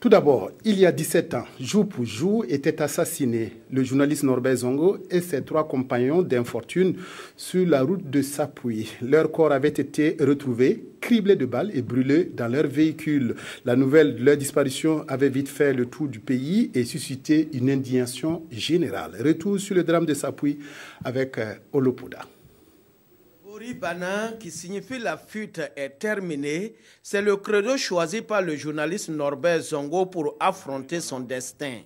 Tout d'abord, il y a 17 ans, jour pour jour, était assassiné le journaliste Norbert Zongo et ses trois compagnons d'infortune sur la route de Sapui. Leur corps avait été retrouvé, criblé de balles et brûlé dans leur véhicule. La nouvelle de leur disparition avait vite fait le tour du pays et suscité une indignation générale. Retour sur le drame de Sapui avec euh, Olopoda. Bana, qui signifie la fuite est terminée, c'est le credo choisi par le journaliste Norbert Zongo pour affronter son destin.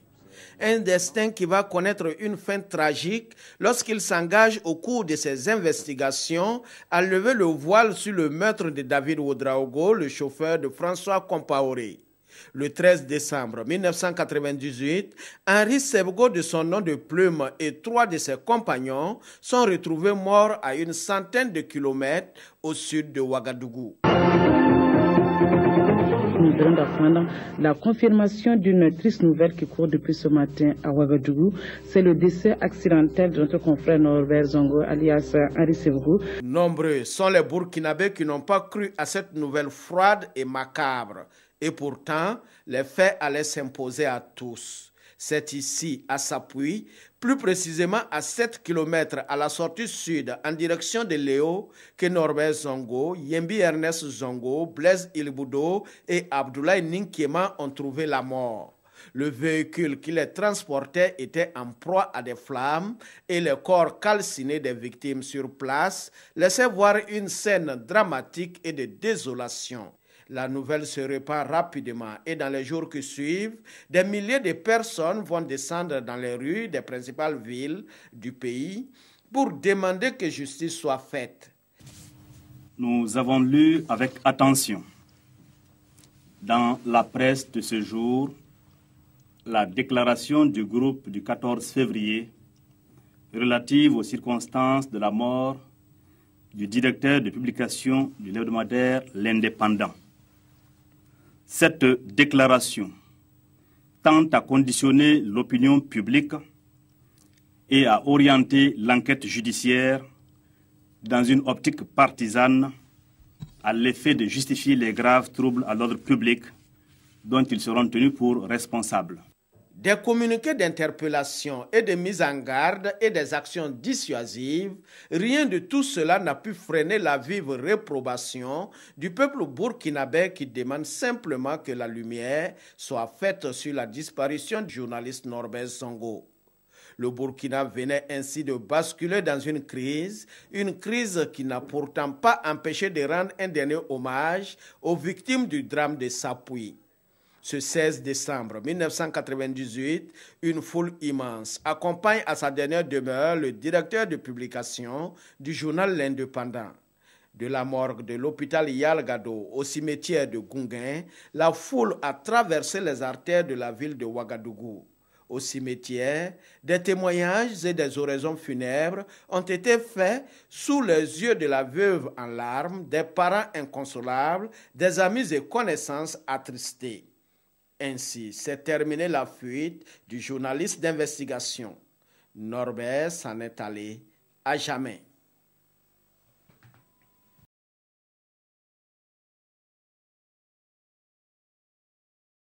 Un destin qui va connaître une fin tragique lorsqu'il s'engage au cours de ses investigations à lever le voile sur le meurtre de David Ouedraogo, le chauffeur de François Compaoré. Le 13 décembre 1998, Henri Sebgo de son nom de plume et trois de ses compagnons sont retrouvés morts à une centaine de kilomètres au sud de Ouagadougou. Nous venons d'apprendre la confirmation d'une triste nouvelle qui court depuis ce matin à Ouagadougou. C'est le décès accidentel de notre confrère Norbert Zongo, alias Henri Sevgo. Nombreux sont les Burkinabés qui n'ont pas cru à cette nouvelle froide et macabre. Et pourtant, les faits allaient s'imposer à tous. C'est ici, à Sapui, plus précisément à 7 km à la sortie sud en direction de Léo, que Norbert Zongo, Yembi Ernest Zongo, Blaise Ilboudo et Abdoulaye Ninkiema ont trouvé la mort. Le véhicule qui les transportait était en proie à des flammes et le corps calciné des victimes sur place laissait voir une scène dramatique et de désolation. La nouvelle se répand rapidement et dans les jours qui suivent, des milliers de personnes vont descendre dans les rues des principales villes du pays pour demander que justice soit faite. Nous avons lu avec attention dans la presse de ce jour la déclaration du groupe du 14 février relative aux circonstances de la mort du directeur de publication du hebdomadaire L'Indépendant. Cette déclaration tend à conditionner l'opinion publique et à orienter l'enquête judiciaire dans une optique partisane à l'effet de justifier les graves troubles à l'ordre public dont ils seront tenus pour responsables. Des communiqués d'interpellation et de mise en garde et des actions dissuasives, rien de tout cela n'a pu freiner la vive réprobation du peuple burkinabé qui demande simplement que la lumière soit faite sur la disparition du journaliste Norbert Songo. Le Burkina venait ainsi de basculer dans une crise, une crise qui n'a pourtant pas empêché de rendre un dernier hommage aux victimes du drame de Sapui ce 16 décembre 1998, une foule immense accompagne à sa dernière demeure le directeur de publication du journal L'Indépendant. De la morgue de l'hôpital Yalgado au cimetière de Gunguin, la foule a traversé les artères de la ville de Ouagadougou. Au cimetière, des témoignages et des oraisons funèbres ont été faits sous les yeux de la veuve en larmes, des parents inconsolables, des amis et connaissances attristés. Ainsi s'est terminée la fuite du journaliste d'investigation. Norbert s'en est allé à jamais.